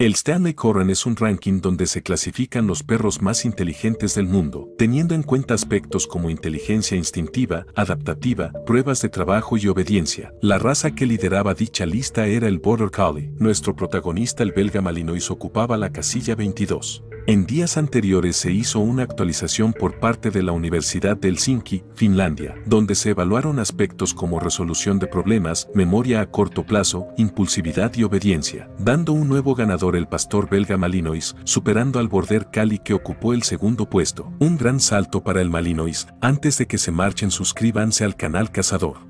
El Stanley Corren es un ranking donde se clasifican los perros más inteligentes del mundo, teniendo en cuenta aspectos como inteligencia instintiva, adaptativa, pruebas de trabajo y obediencia. La raza que lideraba dicha lista era el Border Collie. Nuestro protagonista, el belga Malinois, ocupaba la casilla 22. En días anteriores se hizo una actualización por parte de la Universidad de Helsinki, Finlandia, donde se evaluaron aspectos como resolución de problemas, memoria a corto plazo, impulsividad y obediencia, dando un nuevo ganador el pastor belga Malinois, superando al Border Cali que ocupó el segundo puesto. Un gran salto para el Malinois, antes de que se marchen suscríbanse al canal Cazador.